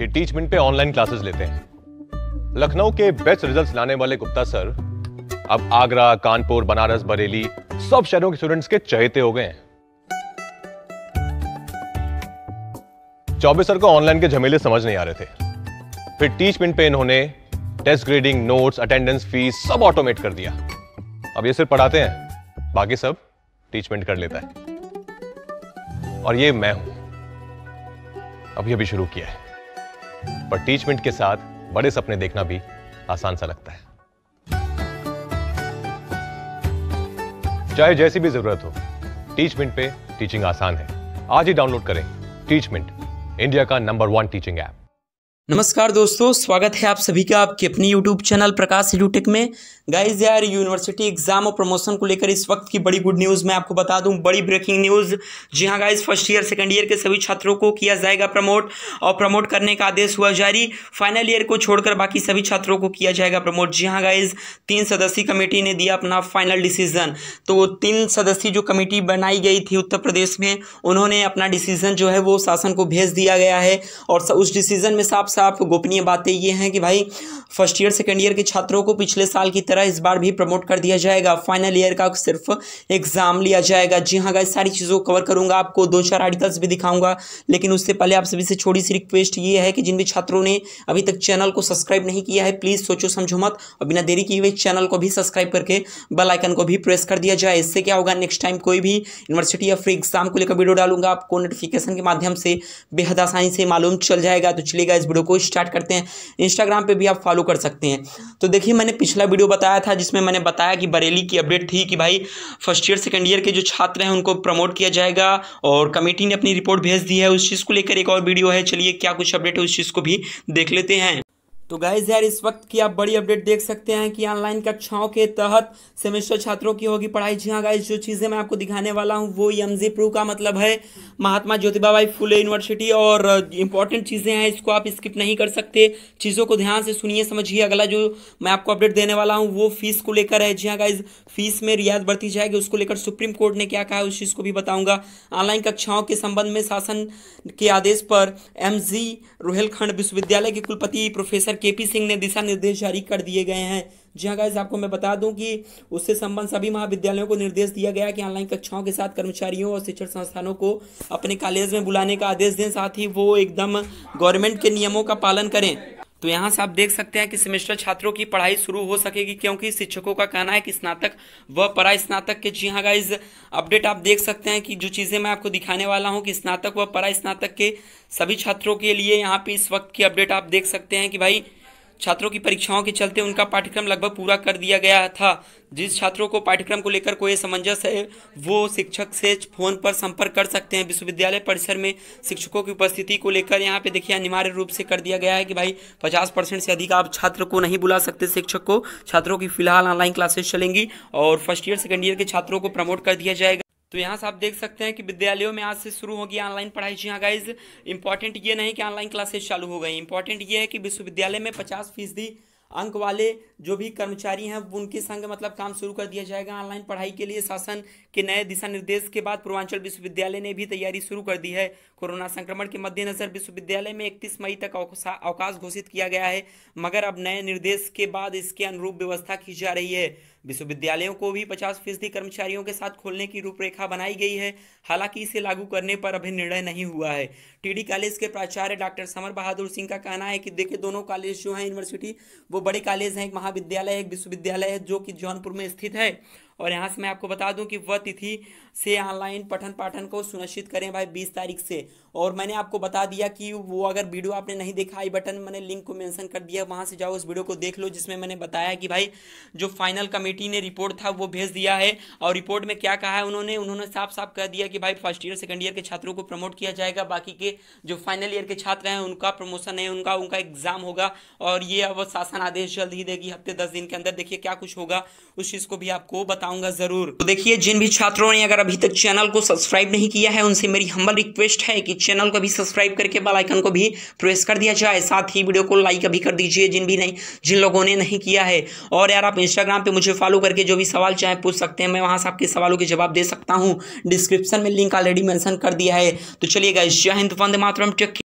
ये Teachmint पे online classes लेते हैं लखनऊ के बेस्ट रिजल्ट्स लाने वाले गुप्ता सर अब आगरा कानपुर बनारस बरेली सब शहरों के स्टूडेंट्स के चहेते हो गए हैं चौबे सर को ऑनलाइन के झमेले समझ नहीं आ रहे थे फिर टीच मिनट पे इन्होंने test grading notes attendance fees सब ऑटोमेट कर दिया अब ये सिर्फ पढ़ाते हैं बाकी सब टीचमेंट कर लेता है और ये मैं हूं अभी अभी शुरू किया है पर टीचमेंट के साथ बड़े सपने देखना भी आसान सा लगता है चाहे जैसी भी जरूरत हो टीचमेंट पे टीचिंग आसान है आज ही डाउनलोड करें टीचमेंट इंडिया का नंबर वन टीचिंग ऐप नमस्कार दोस्तों स्वागत है आप सभी का आपके अपने यूट्यूब चैनल प्रकाश एडूटेक में गाइज यार यूनिवर्सिटी एग्जाम और प्रमोशन को लेकर इस वक्त की बड़ी गुड न्यूज़ मैं आपको बता दूं बड़ी ब्रेकिंग न्यूज़ जी हाँ guys first year second year के सभी छात्रों को किया जाएगा प्रमोट और प्रमोट करने का आदेश हुआ जारी फाइनल ईयर को छोड़कर बाकी सभी छात्रों को किया जाएगा प्रमोट जी हाँ गाइज तीन सदस्यीय कमेटी ने दिया अपना फाइनल डिसीजन तो तीन सदस्यीय जो कमेटी बनाई गई थी उत्तर प्रदेश में उन्होंने अपना डिसीजन जो है वो शासन को भेज दिया गया है और उस डिसीजन में साफ साफ गोपनीय बातें ये हैं कि भाई फर्स्ट ईयर सेकेंड ईयर के छात्रों को पिछले साल की तरह इस बार भी प्रमोट कर दिया जाएगा फाइनल ईयर का सिर्फ एग्जाम लिया जाएगा जी हाँ गाइस सारी चीज़ों को कवर करूंगा आपको दो चार आर्टिकल्स भी दिखाऊंगा लेकिन उससे पहले आप सभी से छोटी सी रिक्वेस्ट ये है कि जिन भी छात्रों ने अभी तक चैनल को सब्सक्राइब नहीं किया है प्लीज़ सोचो समझो मत और बिना देरी किए हुए चैनल को भी सब्सक्राइब करके बेल आइकन को भी प्रेस कर दिया जाए इससे क्या होगा नेक्स्ट टाइम कोई भी यूनिवर्सिटी या फ्री एग्जाम को लेकर वीडियो डालूंगा आपको नोटिफिकेशन के माध्यम से बेहद आसानी से मालूम चल जाएगा तो चलेगा इस वीडियो को स्टार्ट करते हैं इंस्टाग्राम पे भी आप फॉलो कर सकते हैं तो देखिए मैंने पिछला वीडियो बताया था जिसमें मैंने बताया कि बरेली की अपडेट थी कि भाई फर्स्ट ईयर सेकेंड ईयर के जो छात्र हैं उनको प्रमोट किया जाएगा और कमेटी ने अपनी रिपोर्ट भेज दी है उस चीज़ को लेकर एक और वीडियो है चलिए क्या कुछ अपडेट है उस चीज़ को भी देख लेते हैं तो गाइज यार इस वक्त की आप बड़ी अपडेट देख सकते हैं कि ऑनलाइन कक्षाओं के तहत सेमेस्टर छात्रों की होगी पढ़ाई जी हाँ गाइज जो चीज़ें मैं आपको दिखाने वाला हूँ वो एम जी प्रू का मतलब है महात्मा ज्योतिबाबाई फुले यूनिवर्सिटी और इंपॉर्टेंट चीज़ें हैं इसको आप स्किप नहीं कर सकते चीज़ों को ध्यान से सुनिए समझिए अगला जो मैं आपको अपडेट देने वाला हूँ वो फीस को लेकर है जी हाँ गाइज फीस में रियायत बढ़ती जाएगी उसको लेकर सुप्रीम कोर्ट ने क्या कहा है उस चीज़ को भी बताऊंगा ऑनलाइन कक्षाओं के संबंध में शासन के आदेश पर एम जी विश्वविद्यालय के कुलपति प्रोफेसर के पी सिंह ने दिशा निर्देश जारी कर दिए गए हैं जी हाँ गाइज आपको मैं बता दूं कि उससे संबंध सभी महाविद्यालयों को निर्देश दिया गया कि ऑनलाइन कक्षाओं के साथ कर्मचारियों और शिक्षण संस्थानों को अपने कॉलेज में बुलाने का आदेश दें साथ ही वो एकदम गवर्नमेंट के नियमों का पालन करें तो यहाँ से आप देख सकते हैं कि सेमेस्टर छात्रों की पढ़ाई शुरू हो सकेगी क्योंकि शिक्षकों का कहना है कि स्नातक व परा स्नातक के जी हाँ गाइज अपडेट आप देख सकते हैं कि जो चीज़ें मैं आपको दिखाने वाला हूँ कि स्नातक व परा स्नातक के सभी छात्रों के लिए यहाँ पे इस वक्त की अपडेट आप देख सकते हैं कि भाई छात्रों की परीक्षाओं के चलते उनका पाठ्यक्रम लगभग पूरा कर दिया गया था जिस छात्रों को पाठ्यक्रम को लेकर कोई समंजस है वो शिक्षक से फोन पर संपर्क कर सकते हैं विश्वविद्यालय परिसर में शिक्षकों की उपस्थिति को लेकर यहाँ पे देखिए अनिवार्य रूप से कर दिया गया है कि भाई पचास परसेंट से अधिक आप छात्र को नहीं बुला सकते शिक्षक को छात्रों की फिलहाल ऑनलाइन क्लासेस चलेंगी और फर्स्ट ईयर सेकेंड ईयर के छात्रों को प्रमोट कर दिया जाएगा तो यहाँ से आप देख सकते हैं कि विद्यालयों में आज से शुरू होगी ऑनलाइन पढ़ाई जी हाँ गाइज इंपॉर्टेंट ये नहीं कि ऑनलाइन क्लासेस चालू हो गई इंपॉर्टेंट ये है कि विश्वविद्यालय में पचास फीसदी अंक वाले जो भी कर्मचारी हैं उनके संग मतलब काम शुरू कर दिया जाएगा ऑनलाइन पढ़ाई के लिए शासन के नए दिशा निर्देश के बाद पूर्वांचल विश्वविद्यालय ने भी तैयारी शुरू कर दी है कोरोना संक्रमण के मद्देनजर विश्वविद्यालय में 31 मई तक अवकाश घोषित किया गया है मगर अब नए निर्देश के बाद इसके अनुरूप व्यवस्था की जा रही है विश्वविद्यालयों को भी पचास फीसदी कर्मचारियों के साथ खोलने की रूपरेखा बनाई गई है हालांकि इसे लागू करने पर अभी निर्णय नहीं हुआ है टीडी कॉलेज के प्राचार्य डॉक्टर समर बहादुर सिंह का कहना है कि देखिए दोनों कॉलेज जो हैं यूनिवर्सिटी वो बड़े कॉलेज हैं एक महाविद्यालय एक विश्वविद्यालय है जो कि जौनपुर में स्थित है और यहाँ से मैं आपको बता दूं कि वह तिथि से ऑनलाइन पठन पाठन को सुनिश्चित करें भाई बीस तारीख से और मैंने आपको बता दिया कि वो अगर वीडियो आपने नहीं देखा आई बटन मैंने लिंक को मेंशन कर दिया वहाँ से जाओ उस वीडियो को देख लो जिसमें मैंने बताया कि भाई जो फाइनल कमेटी ने रिपोर्ट था वो भेज दिया है और रिपोर्ट में क्या कहा है उन्होंने उन्होंने साफ साफ कह दिया कि भाई फर्स्ट ईयर सेकेंड ईयर के छात्रों को प्रमोट किया जाएगा बाकी के जो फाइनल ईयर के छात्र हैं उनका प्रमोशन है उनका उनका एग्जाम होगा और ये अब शासन आदेश जल्द ही देगी हफ्ते दस दिन के अंदर देखिए क्या कुछ होगा उस चीज़ को भी आपको बता बताऊंगा जरूर तो देखिए जिन भी छात्रों ने अगर अभी तक चैनल को सब्सक्राइब नहीं किया है उनसे मेरी हम्बल रिक्वेस्ट है कि चैनल को भी सब्सक्राइब करके बेल आइकन को भी प्रेस कर दिया जाए साथ ही वीडियो को लाइक अभी कर दीजिए जिन भी नहीं जिन लोगों ने नहीं किया है और यार आप इंस्टाग्राम पर मुझे फॉलो करके जो भी सवाल चाहे पूछ सकते हैं मैं वहाँ से आपके सवालों के जवाब दे सकता हूँ डिस्क्रिप्शन में लिंक ऑलरेडी मैंसन कर दिया है तो चलिएगा जय हिंद वंदे मातरम टेक